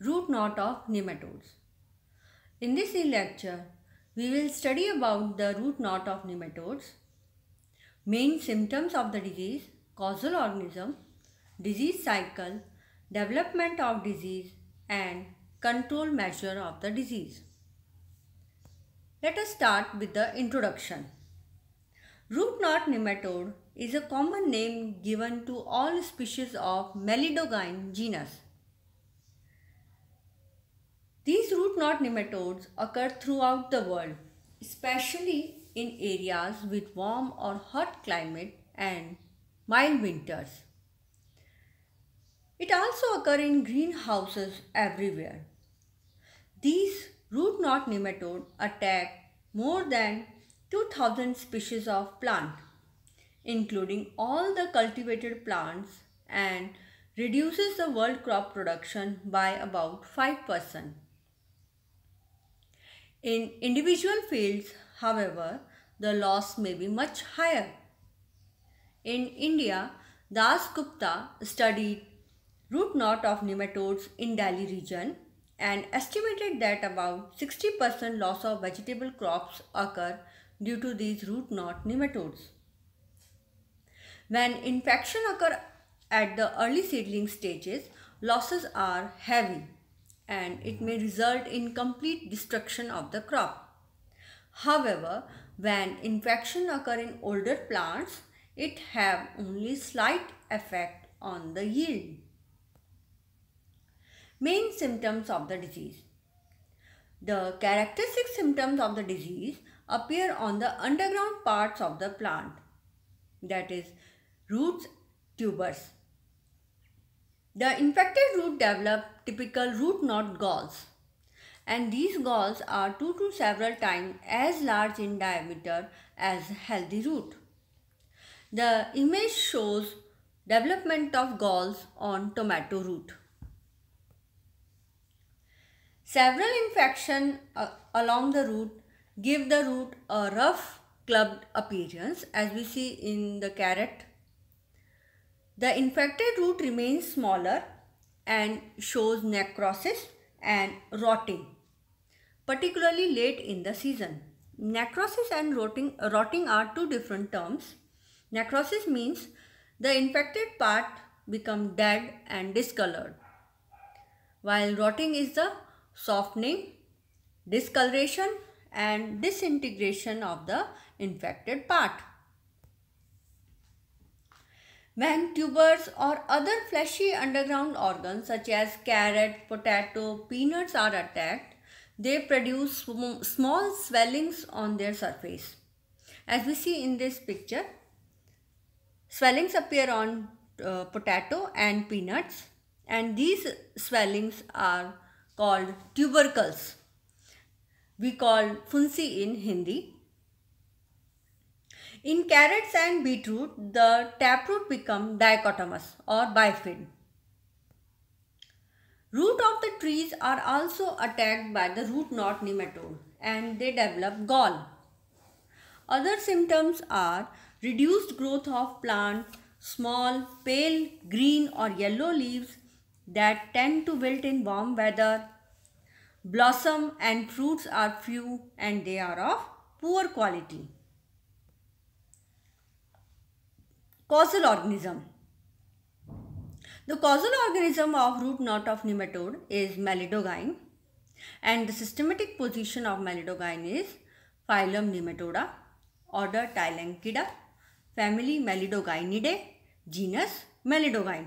root knot of nematodes. In this e-lecture, we will study about the root knot of nematodes, main symptoms of the disease, causal organism, disease cycle, development of disease and control measure of the disease. Let us start with the introduction. Root knot nematode is a common name given to all species of Melidogyne genus these root knot nematodes occur throughout the world, especially in areas with warm or hot climate and mild winters. It also occurs in greenhouses everywhere. These root knot nematode attack more than 2000 species of plant including all the cultivated plants and reduces the world crop production by about 5%. In individual fields, however, the loss may be much higher. In India, Das Gupta studied root knot of nematodes in Delhi region and estimated that about 60% loss of vegetable crops occur due to these root knot nematodes. When infection occur at the early seedling stages, losses are heavy and it may result in complete destruction of the crop. However, when infection occur in older plants, it have only slight effect on the yield. Main symptoms of the disease. The characteristic symptoms of the disease appear on the underground parts of the plant, that is, roots, tubers. The infected root develop typical root knot galls and these galls are 2 to several times as large in diameter as healthy root. The image shows development of galls on tomato root. Several infection uh, along the root give the root a rough clubbed appearance as we see in the carrot the infected root remains smaller and shows necrosis and rotting, particularly late in the season. Necrosis and rotting, rotting are two different terms. Necrosis means the infected part become dead and discolored, while rotting is the softening, discoloration and disintegration of the infected part. When tubers or other fleshy underground organs such as carrot, potato, peanuts are attacked, they produce small swellings on their surface. As we see in this picture, swellings appear on uh, potato and peanuts and these swellings are called tubercles. We call funsi in Hindi in carrots and beetroot, the taproot become dichotomous or bifid. Root of the trees are also attacked by the root knot nematode and they develop gall. Other symptoms are reduced growth of plant, small, pale, green or yellow leaves that tend to wilt in warm weather. Blossom and fruits are few and they are of poor quality. Causal organism. The causal organism of root knot of nematode is malidogyne and the systematic position of malidogyne is phylum nematoda, order Tylanchida, family Malidogynidae, genus Malidogyne.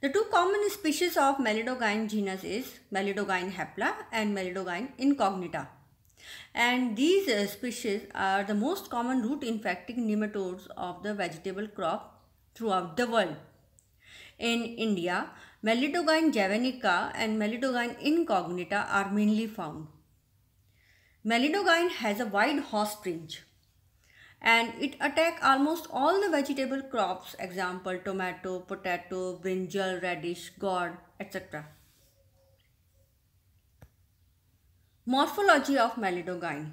The two common species of Malidogyne genus is Malidogyne hapla and Malidogyne incognita and these uh, species are the most common root infecting nematodes of the vegetable crop throughout the world. In India, Melidogyne javanica and Melidogyne incognita are mainly found. Melidogyne has a wide host range and it attack almost all the vegetable crops example tomato, potato, brinjal, radish, gourd, etc. Morphology of Melidogyne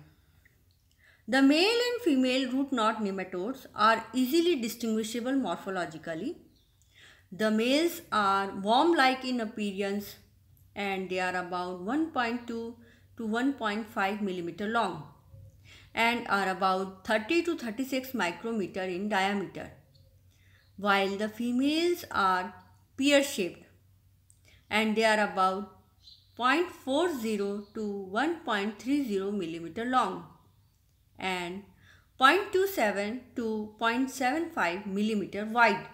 The male and female root knot nematodes are easily distinguishable morphologically. The males are worm-like in appearance and they are about 1.2 to 1.5 millimeter long and are about 30 to 36 micrometer in diameter while the females are pear shaped and they are about 0.40 to 1.30 millimeter long and 0.27 to 0.75 millimeter wide.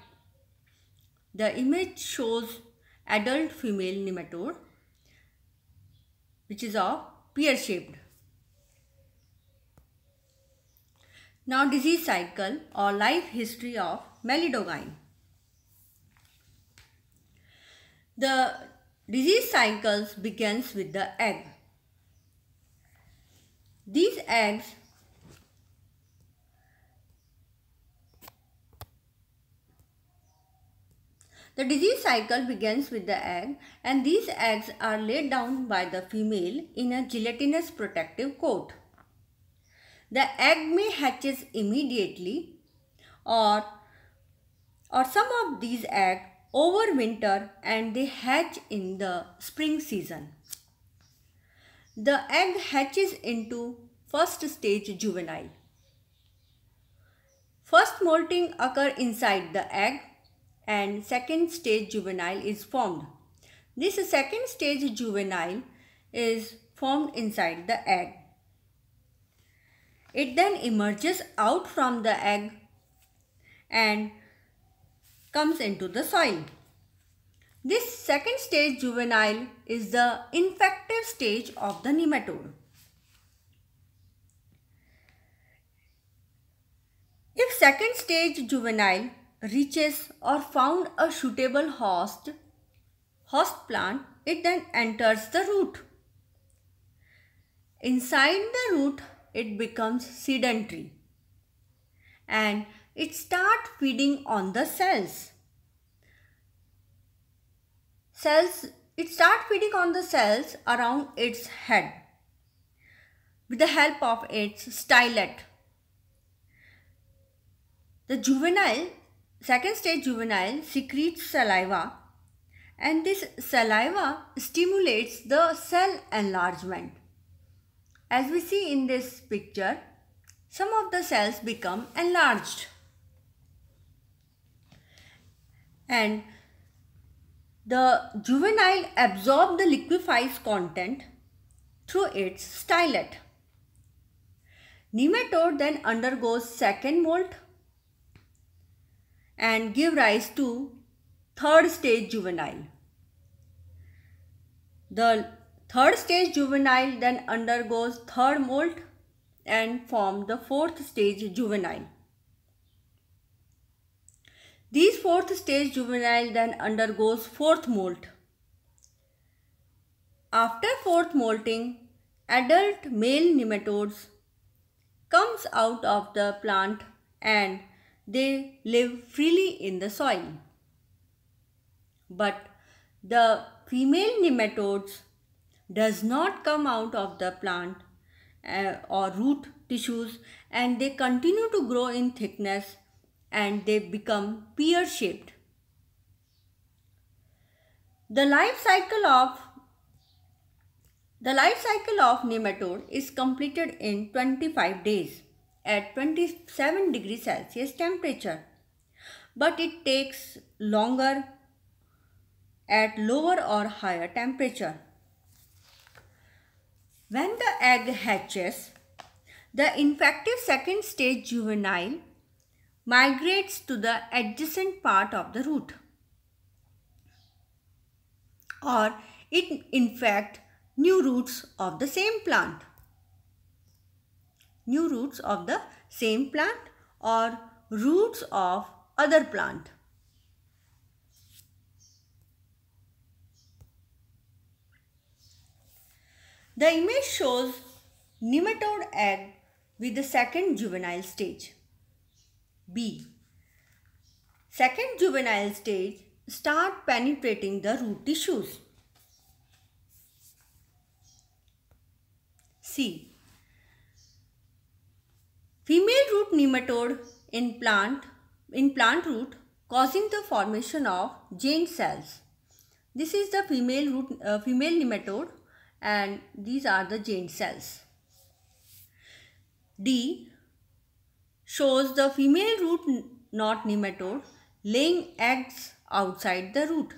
The image shows adult female nematode which is of pear shaped. Now disease cycle or life history of melidogyne. The Disease cycles begins with the egg. These eggs The disease cycle begins with the egg and these eggs are laid down by the female in a gelatinous protective coat. The egg may hatches immediately or, or some of these eggs over winter, and they hatch in the spring season. The egg hatches into first stage juvenile. First molting occur inside the egg and second stage juvenile is formed. This second stage juvenile is formed inside the egg. It then emerges out from the egg and comes into the soil. This second stage juvenile is the infective stage of the nematode. If second stage juvenile reaches or found a suitable host, host plant, it then enters the root. Inside the root, it becomes sedentary and it start feeding on the cells. Cells, it start feeding on the cells around its head with the help of its stylet. The juvenile, second stage juvenile secretes saliva and this saliva stimulates the cell enlargement. As we see in this picture, some of the cells become enlarged. and the juvenile absorb the liquefies content through its stylet. Nematode then undergoes second molt and give rise to third stage juvenile. The third stage juvenile then undergoes third molt and form the fourth stage juvenile. These fourth stage juvenile then undergoes fourth molt. After fourth molting, adult male nematodes comes out of the plant and they live freely in the soil. But the female nematodes does not come out of the plant uh, or root tissues and they continue to grow in thickness and they become pear shaped. The life cycle of the life cycle of nematode is completed in 25 days at 27 degrees Celsius temperature but it takes longer at lower or higher temperature. When the egg hatches, the infective second stage juvenile migrates to the adjacent part of the root or it infect new roots of the same plant new roots of the same plant or roots of other plant the image shows nematode egg with the second juvenile stage B. Second juvenile stage, start penetrating the root tissues. C. Female root nematode in plant, in plant root causing the formation of giant cells. This is the female root, uh, female nematode and these are the giant cells. D shows the female root knot nematode laying eggs outside the root.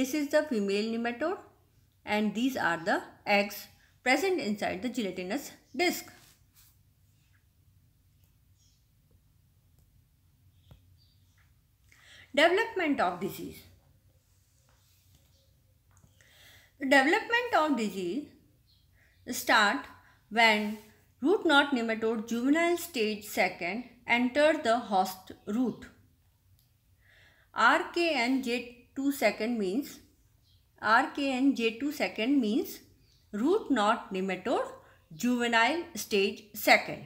This is the female nematode and these are the eggs present inside the gelatinous disc. Development of disease. The development of disease start when root knot nematode juvenile stage second entered the host route. RK and J2 second means RK and J2 second means root knot nematode juvenile stage second.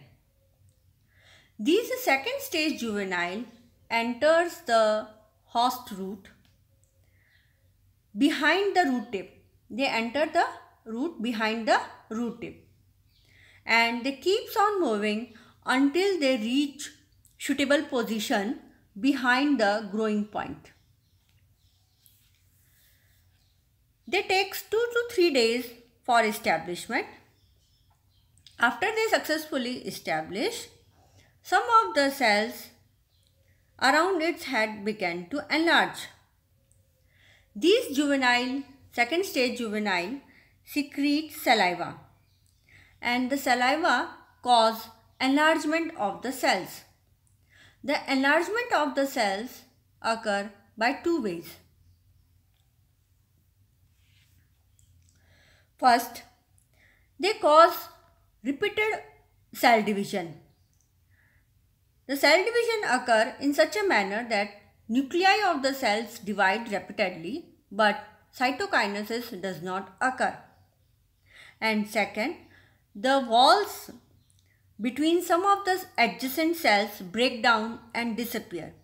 These second stage juvenile enters the host root behind the root tip. They enter the root behind the root tip and they keeps on moving until they reach suitable position behind the growing point. They takes 2 to 3 days for establishment. After they successfully establish, some of the cells around its head began to enlarge. These juvenile, second stage juvenile, secrete saliva and the saliva cause enlargement of the cells. The enlargement of the cells occur by two ways. First, they cause repeated cell division. The cell division occur in such a manner that nuclei of the cells divide repeatedly but cytokinesis does not occur. And second, the walls between some of the adjacent cells break down and disappear.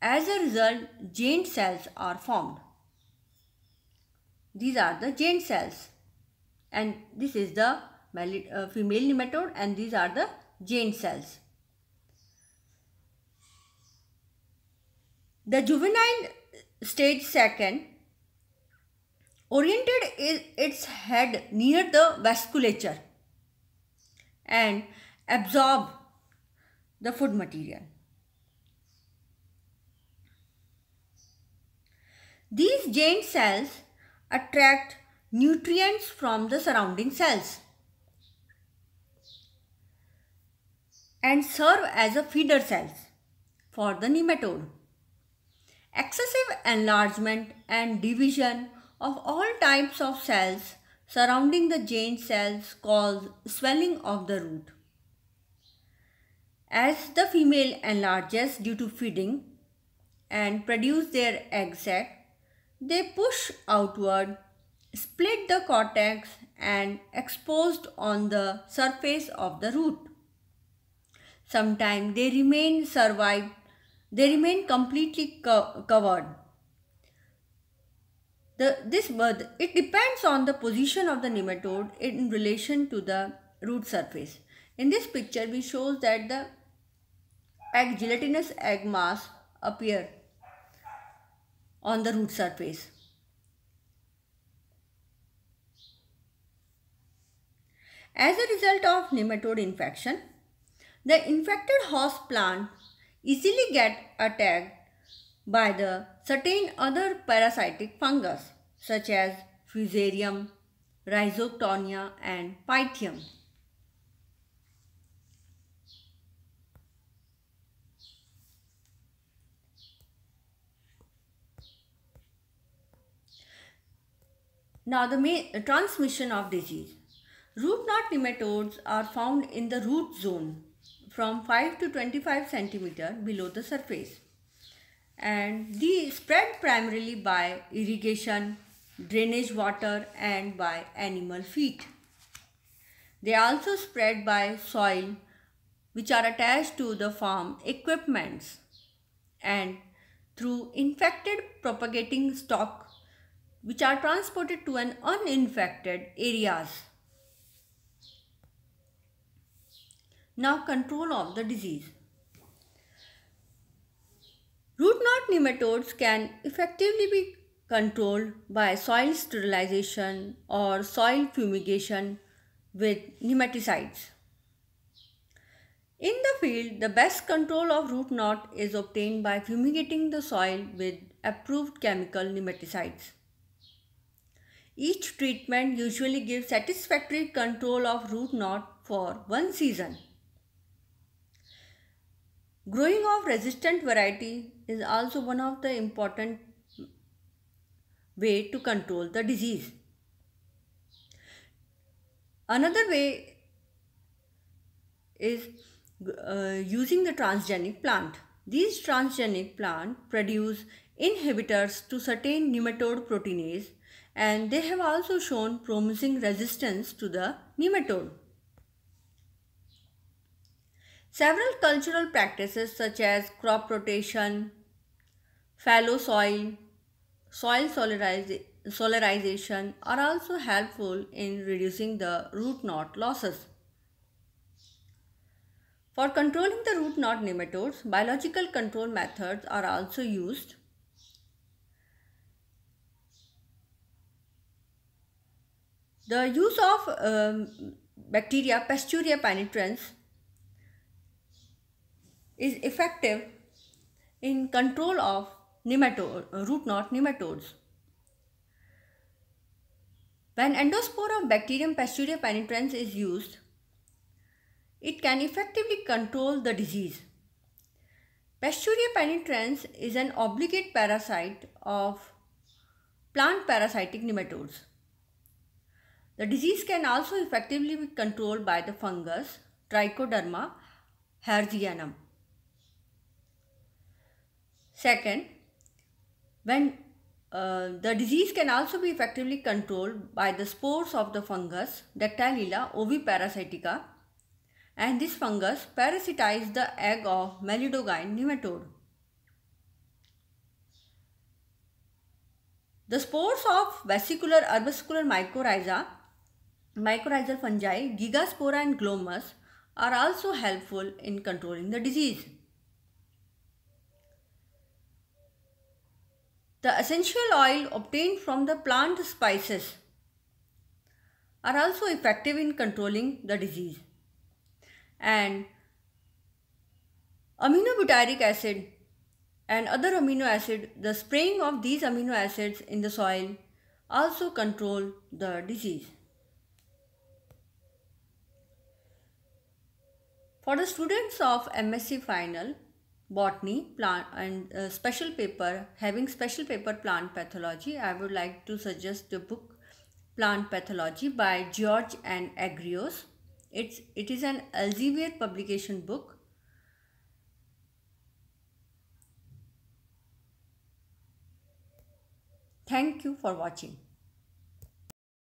As a result, jane cells are formed. These are the jane cells and this is the uh, female nematode and these are the jane cells. The juvenile stage second oriented its head near the vasculature and absorb the food material. These giant cells attract nutrients from the surrounding cells and serve as a feeder cells for the nematode. Excessive enlargement and division of all types of cells surrounding the giant cells cause swelling of the root. As the female enlarges due to feeding and produce their egg sac, they push outward, split the cortex and exposed on the surface of the root. Sometimes they remain survived, they remain completely co covered. The, this bird, it depends on the position of the nematode in relation to the root surface. In this picture, we shows that the egg gelatinous egg mass appear on the root surface. As a result of nematode infection, the infected host plant easily get attacked by the certain other parasitic fungus such as Fusarium, Rhizoctonia and Pythium. Now the transmission of disease. Root knot nematodes are found in the root zone from 5 to 25 centimeter below the surface. And they spread primarily by irrigation, drainage water and by animal feet. They also spread by soil which are attached to the farm equipments and through infected propagating stock which are transported to an uninfected areas. Now control of the disease. Root knot nematodes can effectively be controlled by soil sterilization or soil fumigation with nematicides. In the field, the best control of root knot is obtained by fumigating the soil with approved chemical nematicides. Each treatment usually gives satisfactory control of root knot for one season. Growing of resistant variety is also one of the important way to control the disease. Another way is uh, using the transgenic plant. These transgenic plant produce inhibitors to certain nematode proteinase and they have also shown promising resistance to the nematode. Several cultural practices such as crop rotation, fallow soil, soil solarization are also helpful in reducing the root knot losses. For controlling the root knot nematodes, biological control methods are also used The use of um, bacteria Pasturia penetrans is effective in control of nematode, uh, root knot nematodes. When endospore of bacterium Pasturia penetrans is used, it can effectively control the disease. Pasturia penetrans is an obligate parasite of plant parasitic nematodes. The disease can also effectively be controlled by the fungus Trichoderma harzianum. Second, when uh, the disease can also be effectively controlled by the spores of the fungus Dactylilla oviparasitica and this fungus parasitizes the egg of Melidogyne nematode. The spores of vesicular herbuscular mycorrhiza mycorrhizal fungi, Gigaspora and Glomus are also helpful in controlling the disease. The essential oil obtained from the plant spices are also effective in controlling the disease. And aminobutyric acid and other amino acid, the spraying of these amino acids in the soil also control the disease. For the students of MSc final, botany plant and uh, special paper having special paper plant pathology i would like to suggest the book plant pathology by george and agrios it's it is an elsevier publication book thank you for watching